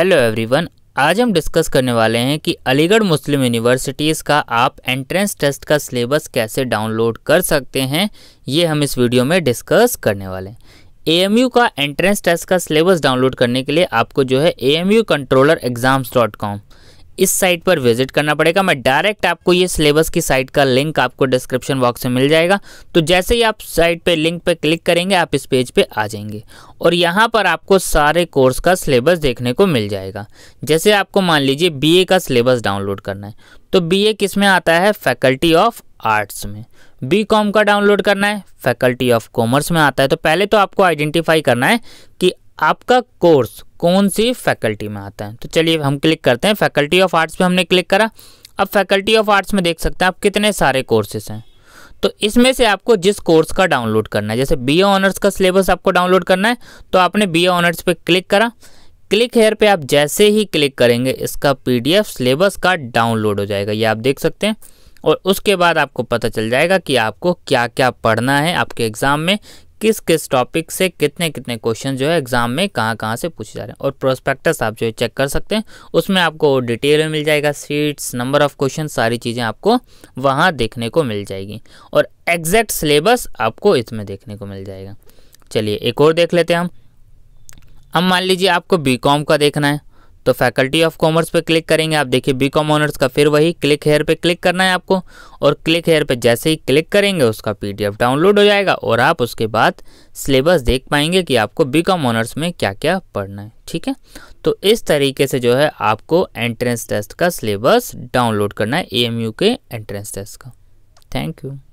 hello everyone आज हम discuss करने वाले हैं कि अलीगढ़ मुस्लिम यूनिवर्सिटीज़ का आप एंट्रेंस टेस्ट का सिलेबस कैसे डाउनलोड कर सकते हैं ये हम इस वीडियो में डिस्कस करने वाले हैं एएमयू का एंट्रेंस टेस्ट का सिलेबस डाउनलोड करने के लिए आपको जो है A M U controller exams dot com इस साइट पर विजिट करना पड़ेगा मैं डायरेक्ट आपको ये सिलेबस की साइट का लिंक आपको डिस्क्रिप्शन बॉक्स में मिल जाएगा तो जैसे ही आप साइट पे लिंक पे क्लिक करेंगे आप इस पेज पे आ जाएंगे और यहाँ पर आपको सारे कोर्स का सिलेबस देखने को मिल जाएगा जैसे आपको मान लीजिए बी का सिलेबस डाउनलोड करना है तो बी किस में आता है फैकल्टी ऑफ आर्ट्स में बी कॉम का डाउनलोड करना है फैकल्टी ऑफ कॉमर्स में आता है तो पहले तो आपको आइडेंटिफाई करना है कि आपका कोर्स कौन सी फैकल्टी में आता है तो चलिए हम क्लिक करते हैं फैकल्टी ऑफ आर्ट्स पे हमने क्लिक करा अब फैकल्टी ऑफ आर्ट्स में देख सकते हैं आप कितने सारे कोर्सेज हैं तो इसमें से आपको जिस कोर्स का डाउनलोड करना है जैसे बी ऑनर्स का सिलेबस आपको डाउनलोड करना है तो आपने बी ऑनर्स पर क्लिक करा क्लिक हेयर पर आप जैसे ही क्लिक करेंगे इसका पीडीएफ सिलेबस का डाउनलोड हो जाएगा ये आप देख सकते हैं और उसके बाद आपको पता चल जाएगा कि आपको क्या क्या पढ़ना है आपके एग्ज़ाम में किस किस टॉपिक से कितने कितने क्वेश्चन जो है एग्जाम में कहाँ कहाँ से पूछे जा रहे हैं और प्रोस्पेक्टस आप जो है चेक कर सकते हैं उसमें आपको डिटेल में मिल जाएगा सीट्स नंबर ऑफ क्वेश्चन सारी चीज़ें आपको वहाँ देखने को मिल जाएगी और एग्जैक्ट सिलेबस आपको इसमें देखने को मिल जाएगा चलिए एक और देख लेते हैं हम अब मान लीजिए आपको बी का देखना है तो फैकल्टी ऑफ कॉमर्स पे क्लिक करेंगे आप देखिए बी कॉम ऑनर्स का फिर वही क्लिक हेयर पे क्लिक करना है आपको और क्लिक हेयर पे जैसे ही क्लिक करेंगे उसका पीडीएफ डाउनलोड हो जाएगा और आप उसके बाद सिलेबस देख पाएंगे कि आपको बी कॉम ऑनर्स में क्या क्या पढ़ना है ठीक है तो इस तरीके से जो है आपको एंट्रेंस टेस्ट का सिलेबस डाउनलोड करना है ए के एंट्रेंस टेस्ट का थैंक यू